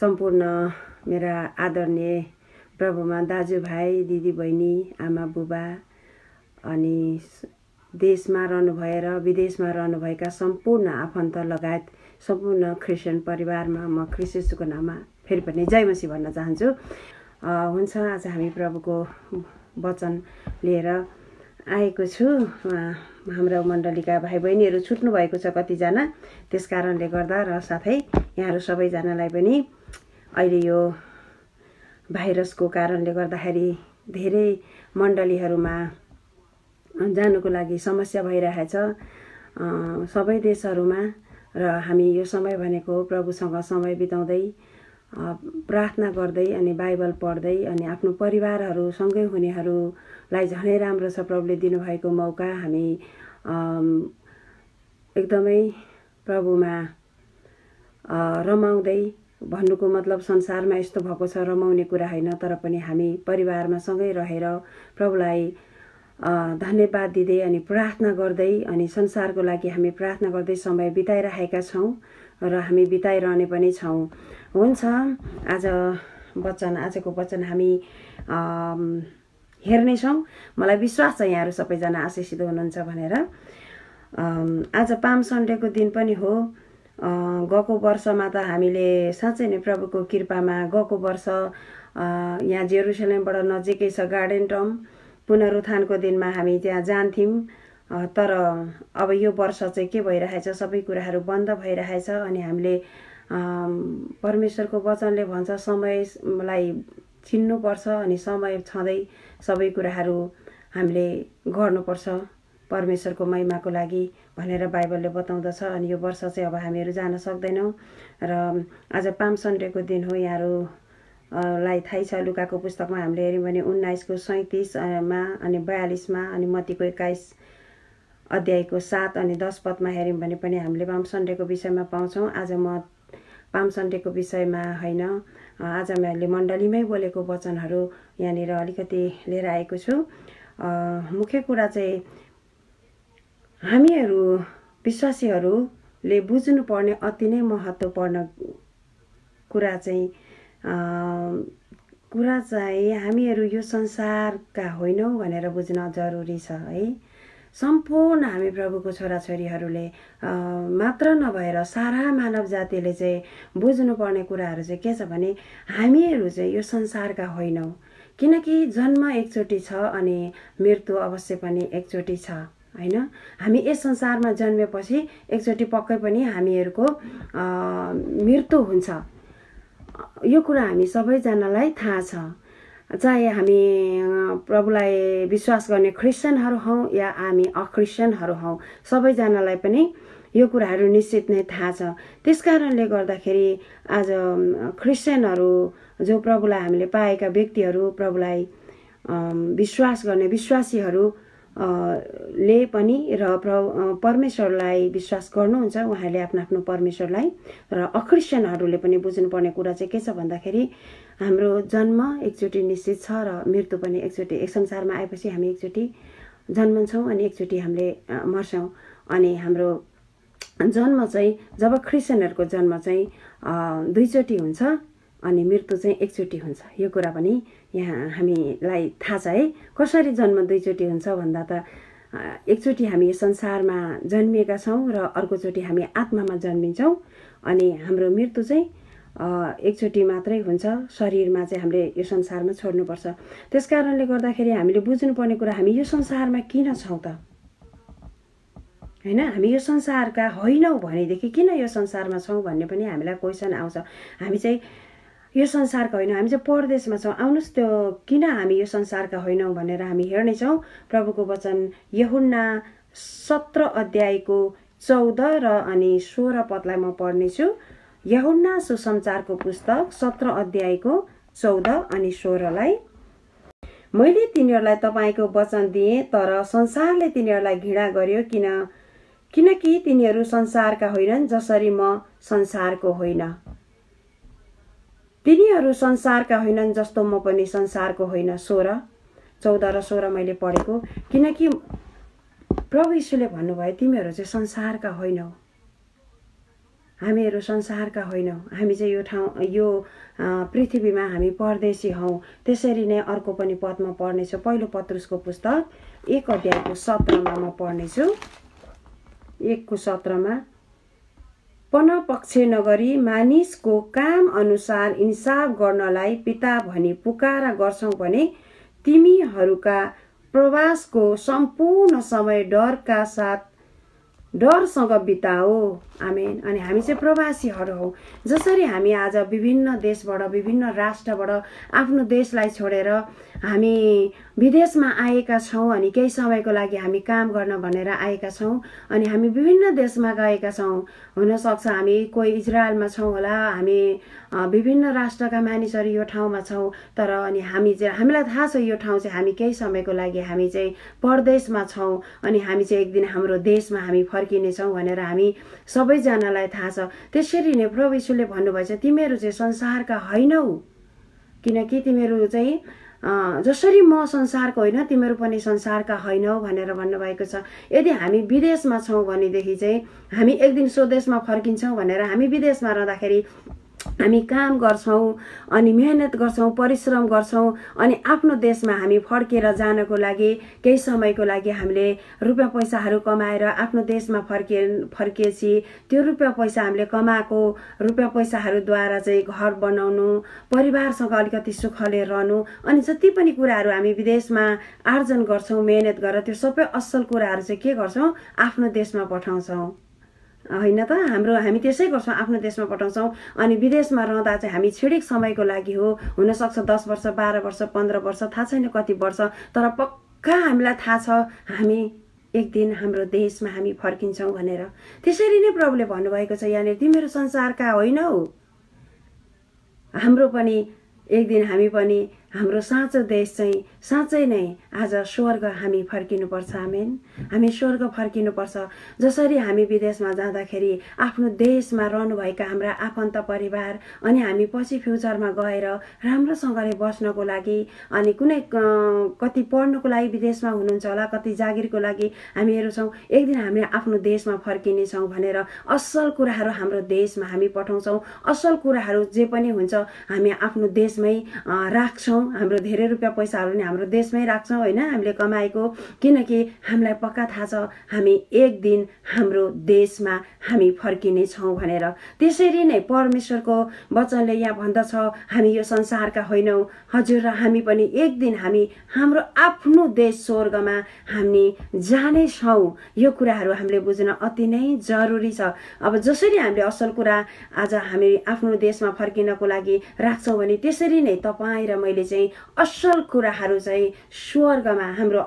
सम्पूर्ण मेरा आदरणीय प्रभुमा दाजुभाइ दिदीबहिनी आमा बुबा अनि देशमा रहनुभएर विदेशमा रहनुभएका सम्पूर्ण आफन्त लगायत सम्पूर्ण क्रिस्चियन परिवारमा म क्रिसिसुको नाममा फेरि पनि जयमसी भन्न चाहन्छु हुन्छ आज हामी प्रभुको वचन लिएर आएको छु हाम्रो मण्डलीका भाइ बहिनीहरू छुट्नु भएको छ कतिजना त्यस कारणले गर्दा र साथै यहाँहरू सबैजनालाई पनि अहिले यो भाइरसको कारणले गर्दाखेरि धेरै मण्डलीहरूमा जानुको लागि समस्या भइरहेछ सबै देशहरूमा र हामी यो समय भनेको प्रभुसँग समय बिताउँदै प्रार्थना गर्दै अनि बाइबल पढ्दै अनि आफ्नो परिवारहरू सँगै हुनेहरूलाई झनै राम्रो छ प्रभुले दिनुभएको मौका हामी एकदमै प्रभुमा रमाउँदै भन्नुको मतलब संसारमा यस्तो भएको छ रमाउने कुरा होइन तर पनि हामी परिवारमा सँगै रहेर प्रभुलाई धन्यवाद दिँदै अनि प्रार्थना गर्दै अनि संसारको लागि हामी प्रार्थना गर्दै समय बिताइरहेका छौँ र हामी बिताइरहने पनि छौँ हुन्छ आज वचन आजको वचन हामी हेर्नेछौँ मलाई विश्वास छ यहाँहरू सबैजना आशिषित हुनुहुन्छ भनेर आज पाम सन्डेको दिन पनि हो गएको वर्षमा त हामीले साँच्चै नै प्रभुको कृपामा गएको वर्ष यहाँ जेरुसलेमबाट नजिकै छ गार्डन टम पुनरुत्थानको दिनमा हामी त्यहाँ जान्थ्यौँ तर अब यो वर्ष चाहिँ के भइरहेछ सबै कुराहरू बन्द भइरहेछ अनि हामीले परमेश्वरको वचनले भन्छ समयलाई चिन्नुपर्छ अनि समय छँदै सबै कुराहरू हामीले गर्नुपर्छ परमेश्वरको महिमाको लागि भनेर बाइबलले बताउँदछ अनि यो वर्ष चाहिँ अब हामीहरू जान सक्दैनौँ र आज पाम सन्डेको दिन हो यहाँहरू लाई थाहै छ लुकाको पुस्तकमा हामीले हेऱ्यौँ भने उन्नाइसको सैँतिसमा अनि बयालिसमा अनि मतीको एक्काइस अध्यायको सात अनि दस पदमा हेऱ्यौँ भने पनि हामीले पाम सन्डेको विषयमा पाउँछौँ आज म पाम सन्डेको विषयमा होइन आज मैले मण्डलीमै बोलेको वचनहरू यहाँनिर अलिकति लिएर आएको छु मुख्य कुरा चाहिँ हामीहरू विश्वासीहरूले बुझ्नुपर्ने अति नै महत्त्वपूर्ण कुरा चाहिँ कुरा चाहिँ हामीहरू यो संसारका होइनौँ भनेर बुझ्न जरुरी छ है सम्पूर्ण हामी प्रभुको छोराछोरीहरूले मात्र नभएर सारा मानव जातिले चाहिँ बुझ्नुपर्ने कुराहरू चाहिँ के छ भने हामीहरू चाहिँ यो संसारका होइनौँ किनकि जन्म एकचोटि छ अनि मृत्यु अवश्य पनि एकचोटि छ होइन हामी यस संसारमा जन्मेपछि एकचोटि पक्कै पनि हामीहरूको मृत्यु हुन्छ यो कुरा हामी सबैजनालाई थाहा छ चाहे हामी प्रभुलाई विश्वास गर्ने क्रिस्चियनहरू हौँ या हामी अक्रिस्चियनहरू हौँ सबैजनालाई पनि यो कुराहरू निश्चित नै थाहा छ त्यस कारणले गर्दाखेरि आज क्रिस्चियनहरू जो प्रभुलाई हामीले पाएका व्यक्तिहरू प्रभुलाई विश्वास गर्ने विश्वासीहरू ले पनि र प्र परमेश्वरलाई विश्वास गर्नुहुन्छ उहाँहरूले आफ्नो आफ्नो परमेश्वरलाई र अख्रिस्चियनहरूले पनि बुझ्नुपर्ने कुरा चाहिँ के छ भन्दाखेरि हाम्रो जन्म एकचोटि निश्चित छ र मृत्यु पनि एकचोटि एक संसारमा आएपछि हामी एकचोटि जन्मन्छौँ अनि एकचोटि हामीले मर्छौँ अनि हाम्रो जन्म चाहिँ जब क्रिस्चियनहरूको जन्म चाहिँ दुईचोटि हुन्छ अनि मृत्यु चाहिँ एकचोटि हुन्छ यो कुरा पनि यहाँ हामीलाई थाहा छ है कसरी जन्म दुईचोटि हुन्छ भन्दा त एकचोटि हामी संसारमा जन्मिएका छौँ र अर्कोचोटि हामी आत्मामा जन्मिन्छौँ अनि हाम्रो मृत्यु चाहिँ एकचोटि मात्रै हुन्छ शरीरमा चाहिँ हामीले यो संसारमा छोड्नुपर्छ त्यस कारणले गर्दाखेरि हामीले बुझ्नुपर्ने कुरा हामी यो संसारमा किन छौँ त होइन हामी यो संसारका होइनौँ भनेदेखि किन यो संसारमा छौँ भन्ने पनि हामीलाई क्वेसन आउँछ हामी चाहिँ यो संसारका होइनौँ हामी चाहिँ परदेशमा छौँ आउनुहोस् त्यो किन हामी यो संसारका होइनौँ भनेर हामी हेर्नेछौँ प्रभुको वचन यहुन्ना सत्र अध्यायको चौध र अनि सोह्र पदलाई म पढ्नेछु यहुन्ना सुसञ्चारको पुस्तक सत्र अध्यायको चौध अनि सोह्रलाई मैले तिनीहरूलाई तपाईँको वचन दिएँ तर संसारले तिनीहरूलाई घृणा गर्यो किन किनकि तिनीहरू संसारका होइनन् जसरी म संसारको होइन तिनीहरू संसारका होइनन् जस्तो म पनि संसारको होइन सोह्र चौध र सोह्र मैले पढेको किनकि प्रभु यीशुले भन्नुभयो तिमीहरू चाहिँ संसारका होइनौ हामीहरू संसारका होइनौँ हामी चाहिँ यो ठाउँ यो पृथ्वीमा हामी परदेशी हौँ त्यसरी नै अर्को पनि पदमा पढ्नेछु पहिलो पत्रुसको पुस्तक एक अध्यायको सत्रमा म पढ्नेछु एकको सत्रमा पक्ष नगरी मानिसको काम अनुसार इन्साफ गर्नलाई पिता भने पुकारा गर्छौ भने तिमीहरूका प्रवासको सम्पूर्ण समय डरका साथ डरसँग बिताओ आमेन अनि हामी चाहिँ प्रवासीहरू हौ जसरी हामी आज विभिन्न देशबाट विभिन्न राष्ट्रबाट आफ्नो देशलाई छोडेर हामी विदेशमा आएका छौँ अनि केही समयको लागि हामी काम गर्न भनेर आएका छौँ अनि हामी विभिन्न देशमा गएका छौँ हुनसक्छ हामी कोही इजरायलमा छौँ होला हामी विभिन्न राष्ट्रका मानिसहरू यो ठाउँमा छौँ तर अनि हामी चाहिँ हामीलाई थाहा छ यो ठाउँ चाहिँ हामी केही समयको लागि हामी चाहिँ परदेशमा छौँ अनि हामी चाहिँ एक दिन हाम्रो देशमा हामी फर्क फर्किनेछौँ भनेर हामी सबैजनालाई थाहा छ त्यसरी नै प्रभु यीशुले भन्नुभएछ तिमीहरू चाहिँ संसारका होइनौ किनकि तिमीहरू चाहिँ जसरी म संसारको होइन तिमीहरू पनि संसारका होइनौ भनेर भन्नुभएको छ यदि हामी विदेशमा छौँ भनेदेखि चाहिँ हामी एक दिन स्वदेशमा फर्किन्छौँ भनेर हामी विदेशमा रहँदाखेरि हामी काम गर्छौँ अनि मेहनत गर्छौँ परिश्रम गर्छौँ अनि आफ्नो देशमा हामी फर्केर जानको लागि केही समयको लागि हामीले रुपियाँ पैसाहरू कमाएर आफ्नो देशमा फर्के फर्किएपछि त्यो रुपियाँ पैसा हामीले कमाएको रुपियाँ पैसाहरूद्वारा चाहिँ घर बनाउनु परिवारसँग अलिकति सुखले रहनु अनि जति पनि कुराहरू हामी विदेशमा आर्जन गर्छौँ मेहनत गरेर त्यो सबै असल कुराहरू चाहिँ के गर्छौँ आफ्नो देशमा पठाउँछौँ होइन त हाम्रो हामी त्यसै गर्छौँ आफ्नो देशमा पठाउँछौँ अनि विदेशमा रहँदा चाहिँ हामी छिडिक समयको लागि हो हुनसक्छ दस वर्ष बाह्र वर्ष पन्ध्र वर्ष थाहा छैन कति वर्ष तर पक्का हामीलाई थाहा छ हामी एक दिन हाम्रो देशमा हामी फर्किन्छौँ भनेर त्यसरी नै प्रभुले भन्नुभएको छ यहाँनिर तिमीहरू संसारका होइनौ हाम्रो पनि एक दिन हामी पनि हाम्रो साँचो देश चाहिँ साँच्चै नै आज स्वर्ग हामी फर्किनुपर्छ मेन हामी स्वर्ग फर्किनुपर्छ जसरी हामी विदेशमा जाँदाखेरि आफ्नो देशमा रहनुभएका हाम्रा आफन्त परिवार अनि हामी पछि फ्युचरमा गएर राम्रोसँगले बस्नको लागि अनि कुनै कति पढ्नको लागि विदेशमा हुनुहुन्छ होला कति जागिरको लागि हामीहरू छौँ एक दिन हामी आफ्नो देशमा फर्किनेछौँ भनेर असल कुराहरू हाम्रो देशमा हामी पठाउँछौँ असल कुराहरू जे पनि हुन्छ हामी आफ्नो देशमै राख्छौँ हाम्रो धेरै रुपियाँ पैसाहरू नि हाम्रो देशमै राख्छौँ होइन हामीले कमाएको किनकि हामीलाई पक्का थाहा छ हामी एक दिन हाम्रो देशमा हामी फर्किने छौँ भनेर त्यसरी नै परमेश्वरको वचनले यहाँ भन्दछ हामी यो संसारका होइनौँ हजुर र हामी पनि एक दिन हामी हाम्रो आफ्नो देश स्वर्गमा हामी जानेछौँ यो कुराहरू हामीले बुझ्न अति नै जरुरी छ अब जसरी हामीले असल कुरा आज हामी आफ्नो देशमा फर्किनको लागि राख्छौँ भने त्यसरी नै तपाईँ र मैले चाहिँ असल कुराहरू चाहिँ स्वर्गमा हाम्रो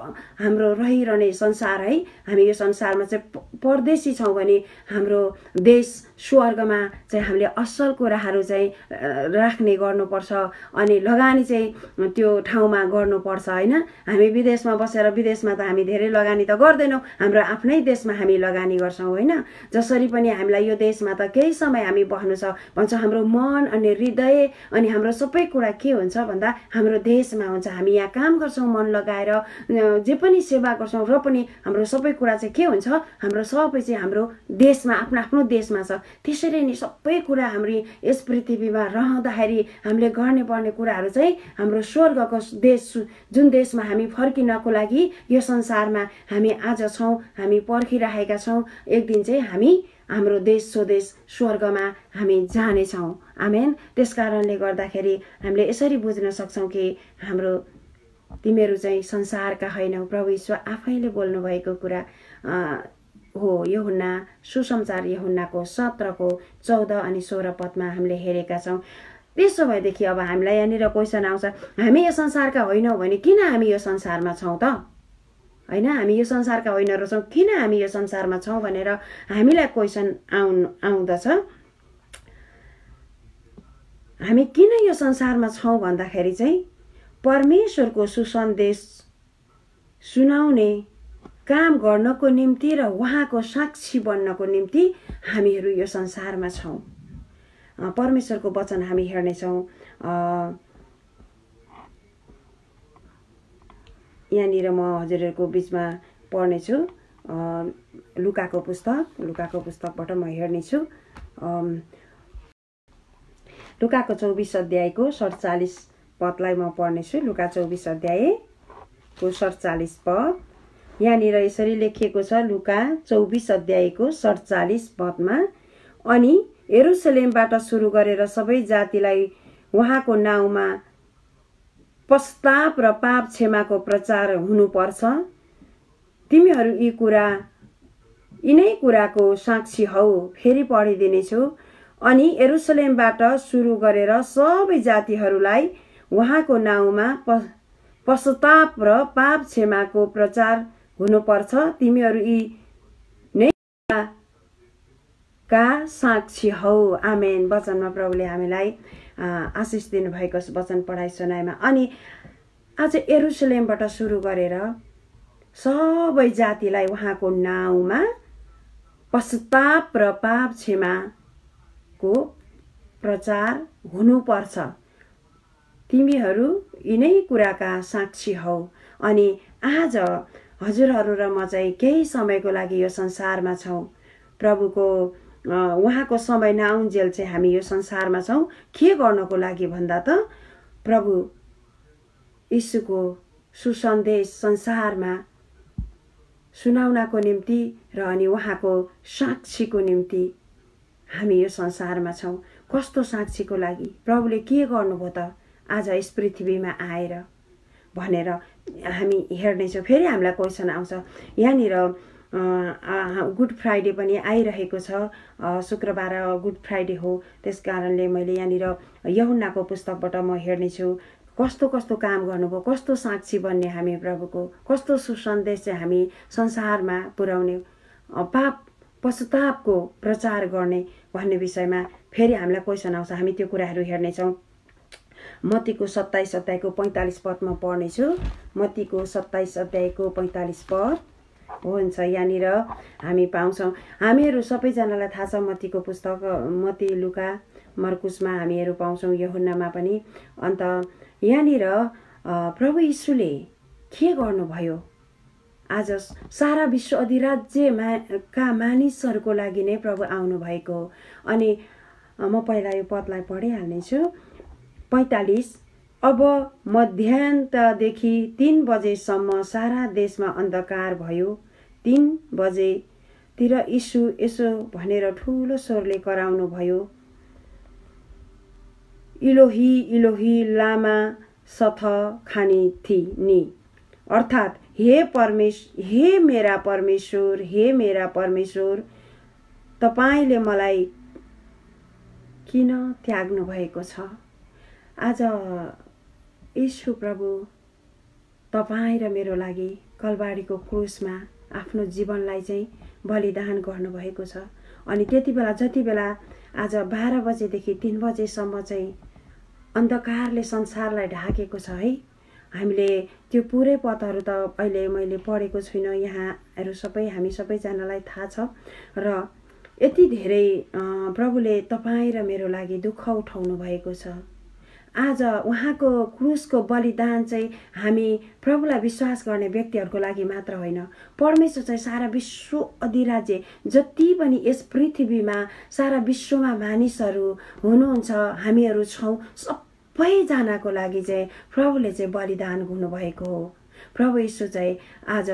हाम्रो रहिरहने संसार है हामी यो संसारमा चाहिँ परदेशी छौँ भने हाम्रो देश स्वर्गमा चाहिँ हामीले असल कुराहरू चाहिँ राख्ने गर्नुपर्छ अनि लगानी चाहिँ त्यो ठाउँमा गर्नुपर्छ होइन हामी विदेशमा बसेर विदेशमा त हामी धेरै लगानी त गर्दैनौँ हाम्रो आफ्नै देशमा हामी लगानी गर्छौँ होइन जसरी पनि हामीलाई यो देशमा त केही समय हामी बस्नु छ भन्छ हाम्रो मन अनि हृदय अनि हाम्रो सबै कुरा के हुन्छ भन्दा हाम्रो देशमा हुन्छ हामी यहाँ काम गर्छौँ मन लगाएर जे पनि सेवा गर्छौँ र पनि हाम्रो सबै कुरा चाहिँ के हुन्छ हाम्रो सबै चाहिँ हाम्रो देशमा आफ्नो आफ्नो देशमा छ त्यसरी नै सबै कुरा हाम्रो यस पृथ्वीमा रहँदाखेरि हामीले गर्ने पर्ने कुराहरू चाहिँ हाम्रो स्वर्गको देश जुन देशमा हामी फर्किनको लागि यो संसारमा हामी आज छौँ हामी पर्खिरहेका छौँ एक दिन चाहिँ हामी हाम्रो देश स्वदेश स्वर्गमा हामी जानेछौँ आमेन त्यस कारणले गर्दाखेरि हामीले यसरी बुझ्न सक्छौँ कि हाम्रो तिमीहरू चाहिँ संसारका होइनौ प्रभु ईश्वर आफैले बोल्नुभएको कुरा हो यहुन्ना सुसमाचार यहुन्नाको सत्रको चौध अनि सोह्र पदमा हामीले हेरेका छौँ त्यसो भएदेखि अब हामीलाई यहाँनिर क्वेसन आउँछ हामी यो संसारका होइनौँ भने किन हामी यो संसारमा छौँ त होइन हामी यो संसारका होइन रहेछौँ किन हामी यो संसारमा छौँ भनेर हामीलाई क्वेसन आउनु आउँदछ हामी किन यो संसारमा छौँ भन्दाखेरि चाहिँ परमेश्वरको सुसन्देश सुनाउने काम गर्नको निम्ति र उहाँको साक्षी बन्नको निम्ति हामीहरू यो संसारमा छौँ परमेश्वरको वचन हामी हेर्नेछौँ यहाँनिर म हजुरहरूको बिचमा पढ्नेछु लुकाको पुस्तक लुकाको पुस्तकबाट म हेर्नेछु लुकाको चौबिस अध्यायको सडचालिस पदलाई म पढ्नेछु लुका चौबिस अध्यायको सडचालिस पद यहाँनिर यसरी लेखिएको छ लुका चौबिस अध्यायको सडचालिस पदमा अनि एरुसलेमबाट सुरु गरेर सबै जातिलाई उहाँको नाउँमा पश्चाताप र पाप क्षमाको प्रचार हुनुपर्छ तिमीहरू यी कुरा यिनै कुराको साक्षी हौ फेरि पढिदिनेछु अनि एरुसलेमबाट सुरु गरेर सबै जातिहरूलाई उहाँको नाउँमा पश्चाताप र पाप क्षमाको प्रचार हुनुपर्छ तिमीहरू यी नै का साक्षी हौ आमेन वचनमा प्रभुले हामीलाई आशिष दिनुभएको वचन पढाइ सुनाइमा अनि आज एरुसलेमबाट सुरु गरेर सबै जातिलाई उहाँको नाउँमा पश्चाताप र पाप क्षमाको प्रचार हुनुपर्छ तिमीहरू यिनै कुराका साक्षी हौ अनि आज हजुरहरू र म चाहिँ केही समयको लागि यो संसारमा छौँ प्रभुको उहाँको समय नआउन्जेल चाहिँ हामी यो संसारमा छौँ के गर्नको लागि भन्दा त प्रभु यीशुको सुसन्देश संसारमा सुनाउनको निम्ति र अनि उहाँको साक्षीको निम्ति हामी यो संसारमा छौँ कस्तो साक्षीको लागि प्रभुले के गर्नुभयो त आज यस पृथ्वीमा आएर भनेर हामी हेर्नेछौँ फेरि हामीलाई क्वेसन आउँछ यहाँनिर गुड फ्राइडे पनि आइरहेको छ शुक्रबार गुड फ्राइडे हो त्यस कारणले मैले यहाँनिर यहुन्नाको पुस्तकबाट म हेर्नेछु कस्तो कस्तो काम गर्नुभयो कस्तो साक्षी बन्ने हामी प्रभुको कस्तो सुसन्देश चाहिँ हामी संसारमा पुर्याउने पाप पशुतापको प्रचार गर्ने भन्ने विषयमा फेरि हामीलाई क्वेसन आउँछ हामी त्यो कुराहरू हेर्नेछौँ मतीको सत्ताइस अध्यायको पैँतालिस पदमा पढ्नेछु मतीको सत्ताइस अध्यायको पैँतालिस पद हुन्छ यहाँनिर हामी पाउँछौँ हामीहरू सबैजनालाई थाहा छ मतीको पुस्तक मती लुका मर्कुसमा हामीहरू पाउँछौँ यहुन्नामा पनि अन्त यहाँनिर प्रभु यीशुले के गर्नुभयो आज सारा विश्व अधिराज्यमा का मानिसहरूको लागि नै प्रभु आउनुभएको अनि म पहिला यो पदलाई पढिहाल्नेछु पैँतालिस अब मध्यान्तदेखि तिन बजेसम्म सारा देशमा अन्धकार भयो तिन बजेतिर इसु यसो भनेर ठुलो स्वरले कराउनु भयो इलोही इलोही लामा सथ खाने थि नि अर्थात् हे परमेश हे मेरा परमेश्वर हे मेरा परमेश्वर तपाईँले मलाई किन त्याग्नु भएको छ आज यीशु प्रभु तपाईँ र मेरो लागि कलबारीको क्रुसमा आफ्नो जीवनलाई चाहिँ बलिदान गर्नुभएको छ अनि त्यति बेला जति बेला आज बाह्र बजेदेखि तिन बजेसम्म चाहिँ अन्धकारले संसारलाई ढाकेको छ है हामीले त्यो पुरै पदहरू त अहिले मैले पढेको छुइनँ यहाँहरू सबै हामी सबैजनालाई थाहा छ र यति धेरै प्रभुले तपाईँ र मेरो लागि दुःख उठाउनु भएको छ आज उहाँको क्रुसको बलिदान चाहिँ हामी प्रभुलाई विश्वास गर्ने व्यक्तिहरूको लागि मात्र होइन परमेश्वर चाहिँ सारा विश्व अधिराज्य जति पनि यस पृथ्वीमा सारा विश्वमा मानिसहरू हुनुहुन्छ हामीहरू छौँ सबैजनाको लागि चाहिँ प्रभुले चाहिँ बलिदान हुनुभएको हो प्रभु यीशु चाहिँ आज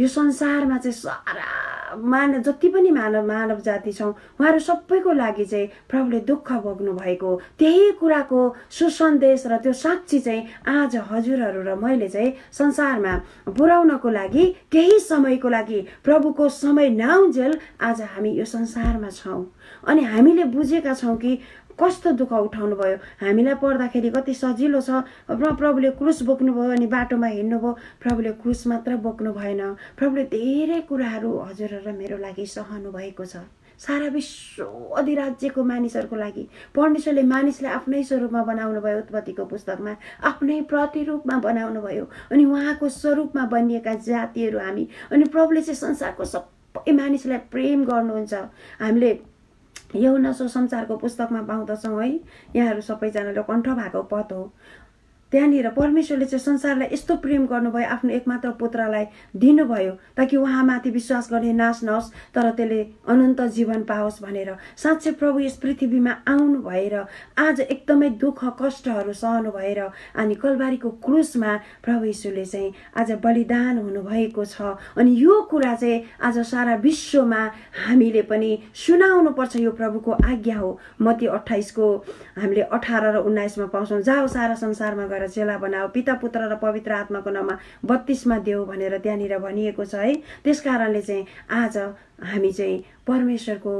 यो संसारमा चाहिँ सारा मानव जति पनि मानव मानव जाति छौँ उहाँहरू सबैको लागि चाहिँ प्रभुले दुःख भोग्नु भएको त्यही कुराको सुसन्देश र त्यो साक्षी चाहिँ आज हजुरहरू र मैले चाहिँ संसारमा पुर्याउनको लागि केही समयको लागि प्रभुको समय नाउन्जेल आज हामी यो संसारमा छौँ अनि हामीले बुझेका छौँ कि कस्तो दुःख भयो हामीलाई पढ्दाखेरि कति सजिलो छ प्रभुले क्रुस बोक्नुभयो अनि बाटोमा हिँड्नुभयो प्रभुले क्रुस मात्र बोक्नु भएन प्रभुले धेरै कुराहरू हजुर र मेरो लागि सहनु भएको छ सारा विश्व अधिराज्यको मानिसहरूको लागि परमेश्वरले मानिसलाई आफ्नै स्वरूपमा बनाउनु भयो उत्पत्तिको पुस्तकमा आफ्नै प्रतिरूपमा बनाउनु भयो अनि उहाँको स्वरूपमा बनिएका जातिहरू हामी अनि प्रभुले चाहिँ संसारको सबै मानिसलाई प्रेम गर्नुहुन्छ हामीले नसो संसारको पुस्तकमा पाउँदछौँ है यहाँहरू सबैजनाले कण्ठ भएको पद हो त्यहाँनिर परमेश्वरले चाहिँ संसारलाई यस्तो प्रेम गर्नुभयो आफ्नो एकमात्र पुत्रलाई दिनुभयो ताकि उहाँमाथि विश्वास गर्ने नाश नहोस् तर त्यसले अनन्त जीवन पाओस् भनेर साँच्चै प्रभु यस पृथ्वीमा आउनु भएर आज एकदमै दुःख कष्टहरू सहनु भएर अनि कलबारीको क्रुसमा प्रभु यीशुले चाहिँ आज बलिदान हुनुभएको छ अनि यो कुरा चाहिँ आज सारा विश्वमा हामीले पनि सुनाउनु पर्छ यो प्रभुको आज्ञा हो मती अठाइसको हामीले अठार र उन्नाइसमा पाउँछौँ जाओ सारा संसारमा गएर चेला बनाऊ पिता पुत्र र पवित्र आत्माको नाममा बत्तिसमा देऊ भनेर त्यहाँनिर भनिएको छ है त्यस कारणले चाहिँ आज हामी चाहिँ परमेश्वरको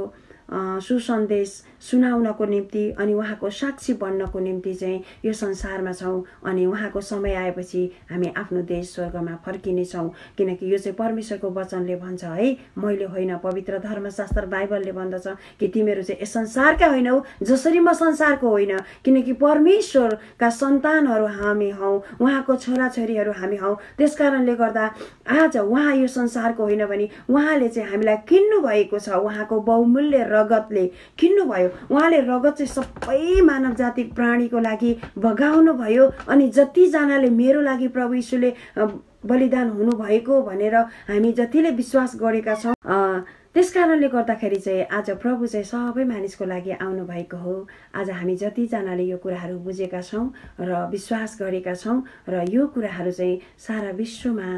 सुसन्देश सुनाउनको निम्ति अनि उहाँको साक्षी बन्नको निम्ति चाहिँ यो संसारमा छौँ अनि उहाँको समय आएपछि हामी आफ्नो देश स्वर्गमा फर्किनेछौँ किनकि यो चाहिँ परमेश्वरको वचनले भन्छ है मैले होइन पवित्र धर्मशास्त्र बाइबलले भन्दछ कि तिमीहरू चाहिँ यस संसारका होइनौ जसरी म संसारको होइन किनकि परमेश्वरका सन्तानहरू हामी हौ उहाँको छोराछोरीहरू हामी हौ त्यस कारणले गर्दा आज उहाँ यो संसारको होइन भने उहाँले चाहिँ हामीलाई किन्नु भएको छ उहाँको बहुमूल्य र रगतले किन्नुभयो उहाँले रगत चाहिँ सबै मानव जाति प्राणीको लागि बगाउनु भयो अनि जतिजनाले मेरो लागि प्रभु यीशुले बलिदान हुनुभएको भनेर हामी जतिले विश्वास गरेका छौँ त्यस कारणले गर्दाखेरि चाहिँ आज प्रभु चाहिँ सबै मानिसको लागि आउनुभएको हो आज हामी जतिजनाले यो कुराहरू बुझेका छौँ र विश्वास गरेका छौँ र यो कुराहरू चाहिँ सारा विश्वमा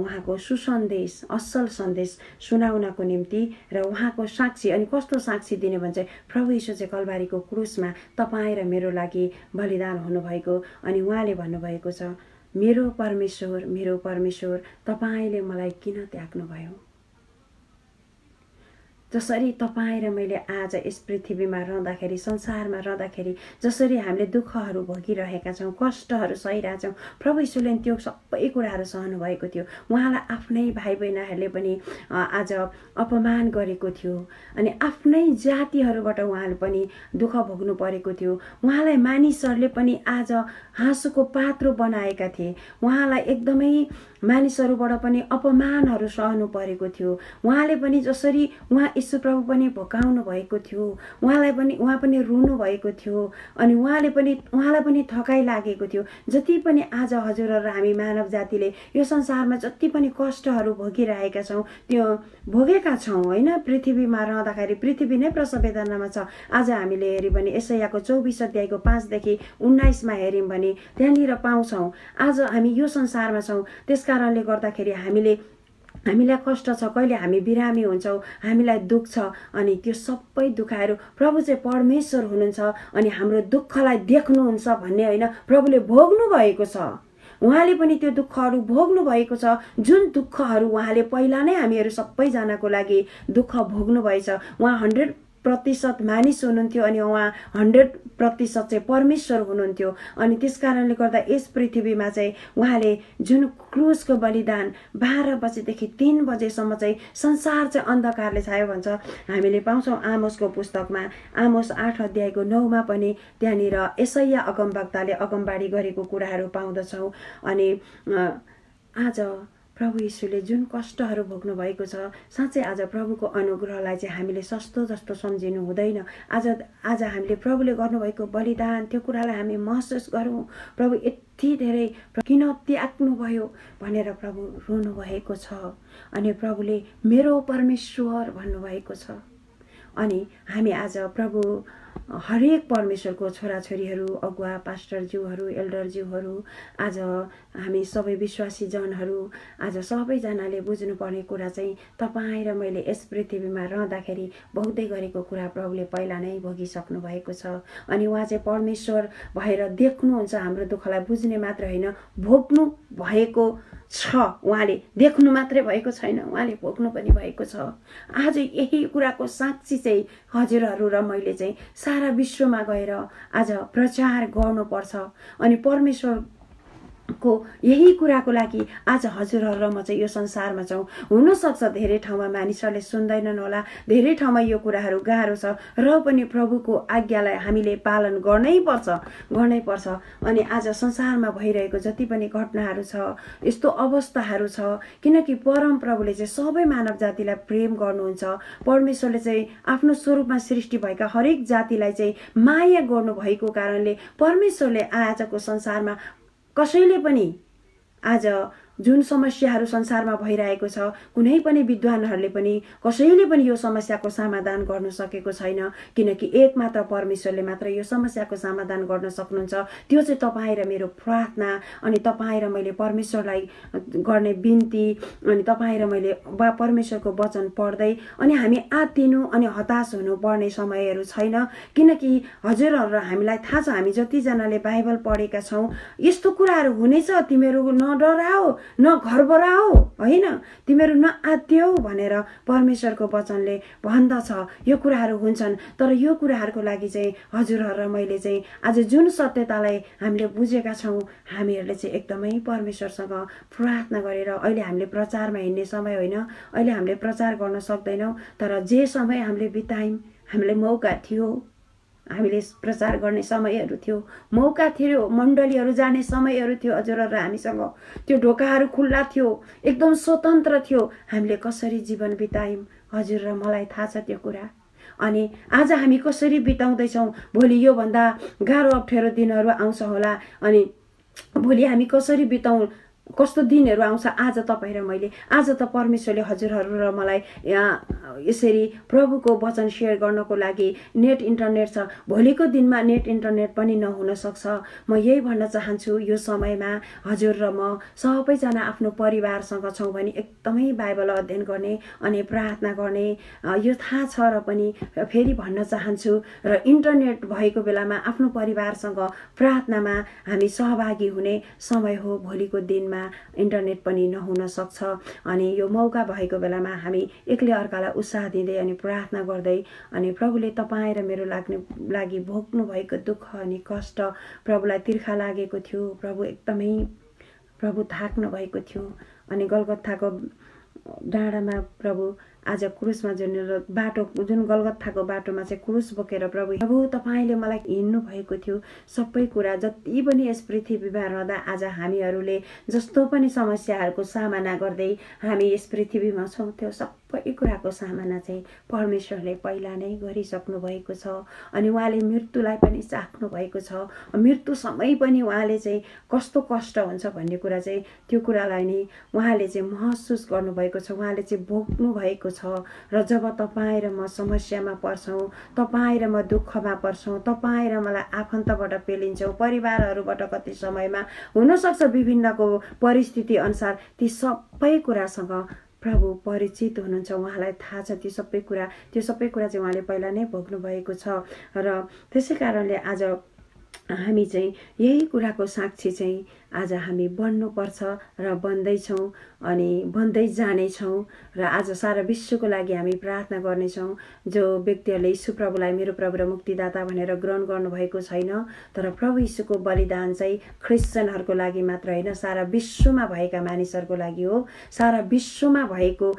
उहाँको सुसन्देश असल सन्देश सुनाउनको निम्ति र उहाँको साक्षी अनि कस्तो साक्षी दिने भने चाहिँ प्रभु यीशु चाहिँ कलबारीको क्रुसमा तपाईँ र मेरो लागि बलिदान हुनुभएको अनि उहाँले भन्नुभएको छ मेरो परमेश्वर मेरो परमेश्वर तपाईँले मलाई किन त्याग्नुभयो जसरी तपाईँ र मैले आज यस पृथ्वीमा रहँदाखेरि संसारमा रहँदाखेरि जसरी हामीले दुःखहरू भोगिरहेका छौँ कष्टहरू सहिरहेछौँ प्रभु यीशुले त्यो सबै कुराहरू सहनुभएको थियो उहाँलाई आफ्नै भाइ बहिनीहरूले पनि आज अपमान गरेको थियो अनि आफ्नै जातिहरूबाट उहाँले पनि दुःख भोग्नु परेको थियो उहाँलाई मानिसहरूले पनि आज हाँसोको पात्रो बनाएका थिए उहाँलाई एकदमै मानिसहरूबाट पनि अपमानहरू सहनु परेको थियो उहाँले पनि जसरी उहाँ यशुप्रभु पनि भोकाउनु भएको थियो उहाँलाई पनि उहाँ पनि रुनु भएको थियो अनि उहाँले पनि उहाँलाई पनि थकाइ लागेको थियो जति पनि आज हजुरहरू हामी मानव जातिले यो संसारमा जति पनि कष्टहरू भोगिरहेका छौँ त्यो भोगेका छौँ होइन पृथ्वीमा रहँदाखेरि पृथ्वी नै प्रसवेदनामा छ आज हामीले हेऱ्यौँ भने एसैयाको चौबिस अध्यायको पाँचदेखि उन्नाइसमा हेऱ्यौँ भने त्यहाँनिर पाउँछौँ आज हामी यो संसारमा छौँ त्यसका कारणले गर्दाखेरि हामीले हामीलाई कष्ट छ कहिले हामी बिरामी हुन्छौँ हामीलाई दुःख छ अनि त्यो सबै दुःखहरू प्रभु चाहिँ परमेश्वर हुनुहुन्छ अनि हाम्रो दुःखलाई देख्नुहुन्छ भन्ने होइन प्रभुले भोग्नु भएको छ उहाँले पनि त्यो दुःखहरू भोग्नु भएको छ जुन दुःखहरू उहाँले पहिला नै हामीहरू सबैजनाको लागि दुःख भोग्नुभएछ उहाँ हन्ड्रेड प्रतिशत मानिस हुनुहुन्थ्यो अनि उहाँ हन्ड्रेड प्रतिशत चाहिँ परमेश्वर हुनुहुन्थ्यो अनि त्यस कारणले गर्दा यस पृथ्वीमा चाहिँ उहाँले जुन क्रुजको बलिदान बाह्र बजेदेखि तिन बजेसम्म चाहिँ संसार चाहिँ अन्धकारले छायो भन्छ हामीले पाउँछौँ आमोसको पुस्तकमा आमोस आठ अध्यायको नौमा पनि त्यहाँनिर यसैया अगमवक्ताले अगमबाडी गरेको कुराहरू पाउँदछौँ अनि आज प्रभु यीशुले जुन कष्टहरू भोग्नु भएको छ साँच्चै आज प्रभुको अनुग्रहलाई चाहिँ हामीले सस्तो जस्तो सम्झिनु हुँदैन आज आज हामीले प्रभुले गर्नुभएको बलिदान त्यो कुरालाई हामी महसुस गरौँ प्रभु यति धेरै किन त्याग्नुभयो भनेर प्रभु रोनुभएको छ अनि प्रभुले मेरो परमेश्वर भन्नुभएको छ अनि हामी आज प्रभु हरेक परमेश्वरको छोराछोरीहरू अगुवा पास्टरज्यूहरू एल्डरज्यूहरू आज हामी सबै विश्वासी जनहरू आज सबैजनाले बुझ्नुपर्ने कुरा चाहिँ तपाईँ र मैले यस पृथ्वीमा रहँदाखेरि भोग्दै गरेको कुरा प्रभुले पहिला नै भोगिसक्नु भएको छ अनि उहाँ चाहिँ परमेश्वर भएर देख्नुहुन्छ हाम्रो दुःखलाई बुझ्ने मात्र होइन भोग्नु भएको छ उहाँले देख्नु मात्रै भएको छैन उहाँले भोग्नु पनि भएको छ आज यही कुराको साक्षी चाहिँ हजुरहरू र मैले चाहिँ सारा विश्वमा गएर आज प्रचार गर्नुपर्छ अनि परमेश्वर को यही कुराको लागि आज हजुरहरू र म चाहिँ यो संसारमा छौँ हुनसक्छ धेरै ठाउँमा मानिसहरूले सुन्दैनन् होला धेरै ठाउँमा यो कुराहरू गाह्रो छ र पनि प्रभुको आज्ञालाई हामीले पालन गर्नै पर्छ गर्नै पर्छ अनि आज संसारमा भइरहेको जति पनि घटनाहरू छ यस्तो अवस्थाहरू छ किनकि परम प्रभुले चाहिँ सबै मानव जातिलाई प्रेम गर्नुहुन्छ परमेश्वरले चाहिँ आफ्नो स्वरूपमा सृष्टि भएका हरेक जातिलाई चाहिँ माया गर्नुभएको कारणले परमेश्वरले आजको संसारमा कसैले पनि आज जुन समस्याहरू संसारमा भइरहेको छ कुनै पनि विद्वानहरूले पनि कसैले पनि यो समस्याको समाधान गर्न सकेको छैन किनकि एक मात्र परमेश्वरले मात्र यो समस्याको समाधान गर्न सक्नुहुन्छ त्यो चाहिँ तपाईँ र मेरो प्रार्थना अनि तपाईँ र मैले परमेश्वरलाई गर्ने बिन्ती अनि तपाईँ र मैले परमेश्वरको वचन पढ्दै अनि हामी आत्तिनु अनि हताश पर्ने समयहरू छैन किनकि हजुरहरू हामीलाई थाहा छ हामी जतिजनाले बाइबल पढेका छौँ यस्तो कुराहरू हुनेछ तिमीहरू नडराओ न घरबाट आऊ होइन तिमीहरू आत्यौ भनेर परमेश्वरको वचनले भन्दछ यो कुराहरू हुन्छन् तर यो कुराहरूको लागि चाहिँ हजुरहरू मैले चाहिँ आज जुन सत्यतालाई हामीले बुझेका छौँ हामीहरूले चाहिँ एकदमै परमेश्वरसँग प्रार्थना गरेर अहिले हामीले प्रचारमा हिँड्ने समय होइन अहिले हामीले प्रचार गर्न सक्दैनौँ तर जे समय हामीले बितायौँ हामीले मौका थियो हामीले प्रचार गर्ने समयहरू थियो मौका थियो मण्डलीहरू जाने समयहरू थियो हजुरहरू हामीसँग त्यो ढोकाहरू खुल्ला थियो एकदम स्वतन्त्र थियो हामीले कसरी जीवन बितायौँ हजुर र मलाई थाहा छ त्यो कुरा अनि आज हामी कसरी बिताउँदैछौँ भोलि योभन्दा गाह्रो अप्ठ्यारो दिनहरू आउँछ होला अनि भोलि हामी कसरी बिताउँ कस्तो दिनहरू आउँछ आज तपाईँ र मैले आज त परमेश्वरले हजुरहरू र मलाई यसरी प्रभुको वचन सेयर गर्नको लागि नेट इन्टरनेट छ भोलिको दिनमा नेट इन्टरनेट पनि नहुनसक्छ म यही भन्न चाहन्छु यो समयमा हजुर र म सबैजना आफ्नो परिवारसँग छौँ भने एकदमै बाइबल अध्ययन गर्ने अनि प्रार्थना गर्ने यो थाहा छ र पनि फेरि भन्न चाहन्छु र इन्टरनेट भएको बेलामा आफ्नो परिवारसँग प्रार्थनामा हामी सहभागी हुने समय हो भोलिको दिन टाइममा इन्टरनेट पनि नहुन सक्छ अनि यो मौका भएको बेलामा हामी एक्लै अर्कालाई उत्साह दिँदै अनि प्रार्थना गर्दै अनि प्रभुले तपाईँ र मेरो लाग्ने लागि भोग्नुभएको दुःख अनि कष्ट प्रभुलाई तिर्खा लागेको थियो प्रभु एकदमै प्रभु थाक्नु भएको थियो अनि गलगत्थाको डाँडामा प्रभु आज क्रुसमा जुन बाटो जुन गलगत्थाको बाटोमा चाहिँ क्रुस बोकेर प्रभु प्रभु तपाईँले मलाई हिँड्नु भएको थियो सबै कुरा जति पनि यस पृथ्वीमा रहँदा आज हामीहरूले जस्तो पनि समस्याहरूको सामना गर्दै हामी यस पृथ्वीमा छौँ त्यो सबै कुराको सामना चाहिँ परमेश्वरले पहिला नै गरिसक्नु भएको छ अनि उहाँले मृत्युलाई पनि चाख्नु भएको छ मृत्युसम्मै पनि उहाँले चाहिँ कस्तो कष्ट हुन्छ भन्ने कुरा चाहिँ त्यो कुरालाई नै उहाँले चाहिँ महसुस गर्नुभएको छ उहाँले चाहिँ भोग्नु भएको छ र जब तपाईँ र म समस्यामा पर्छौँ तपाईँ र म दुःखमा पर्छौँ तपाईँ र मलाई आफन्तबाट पेलिन्छौँ परिवारहरूबाट कति समयमा हुनसक्छ विभिन्नको परिस्थिति अनुसार ती सबै कुरासँग प्रभु परिचित हुनुहुन्छ उहाँलाई थाहा छ त्यो सबै कुरा त्यो सबै कुरा चाहिँ उहाँले पहिला नै भोग्नु भएको छ र त्यसै कारणले आज हामी चाहिँ यही कुराको साक्षी चाहिँ आज हामी बन्नुपर्छ र बन्दैछौँ अनि बन्दै जानेछौँ र आज सारा विश्वको लागि हामी प्रार्थना गर्नेछौँ जो व्यक्तिहरूले यीशु प्रभुलाई मेरो प्रभु र मुक्तिदाता भनेर ग्रहण गर्नुभएको छैन तर प्रभु यीशुको बलिदान चाहिँ क्रिस्चियनहरूको लागि मात्र होइन सारा विश्वमा भएका मानिसहरूको लागि हो सारा विश्वमा भएको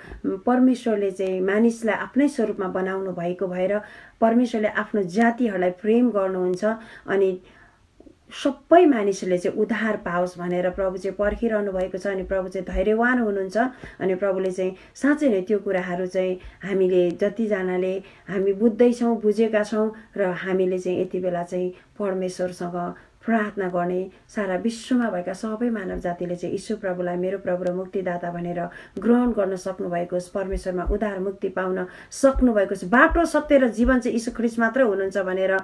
परमेश्वरले चाहिँ मानिसलाई आफ्नै स्वरूपमा बनाउनु भएको भएर परमेश्वरले आफ्नो जातिहरूलाई प्रेम गर्नुहुन्छ अनि सबै मानिसले चाहिँ उद्धार पाओस् भनेर प्रभु चाहिँ पर्खिरहनु भएको छ अनि प्रभु चाहिँ धैर्यवान हुनुहुन्छ अनि प्रभुले चाहिँ साँच्चै नै त्यो कुराहरू चाहिँ हामीले जतिजनाले हामी बुझ्दैछौँ बुझेका छौँ र हामीले चाहिँ यति बेला चाहिँ परमेश्वरसँग प्रार्थना गर्ने सारा विश्वमा भएका सबै मानव जातिले चाहिँ यीशु प्रभुलाई मेरो प्रभु र मुक्तिदाता भनेर ग्रहण गर्न सक्नुभएको होस् परमेश्वरमा उद्धार मुक्ति पाउन सक्नुभएको होस् बाटो सत्य र जीवन चाहिँ यीशु ख्रिस मात्र हुनुहुन्छ भनेर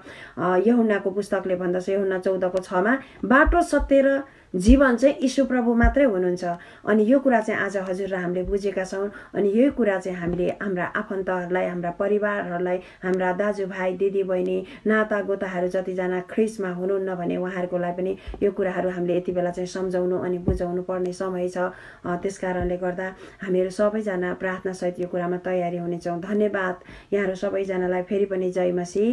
यहुनाको पुस्तकले भन्दछ यहुना चौधको छमा बाटो सत्य र जीवन चाहिँ प्रभु मात्रै हुनुहुन्छ अनि यो कुरा चाहिँ आज हजुर हामीले बुझेका छौँ अनि यही कुरा चाहिँ हामीले हाम्रा आफन्तहरूलाई हाम्रा परिवारहरूलाई हाम्रा दाजुभाइ दिदीबहिनी नाता गोताहरू जतिजना ख्रिसमा हुनुहुन्न भने उहाँहरूकोलाई पनि यो कुराहरू हामीले यति बेला चाहिँ सम्झाउनु अनि बुझाउनु पर्ने समय छ त्यस कारणले गर्दा हामीहरू सबैजना प्रार्थनासहित यो कुरामा तयारी हुनेछौँ धन्यवाद यहाँहरू सबैजनालाई फेरि पनि जय मसी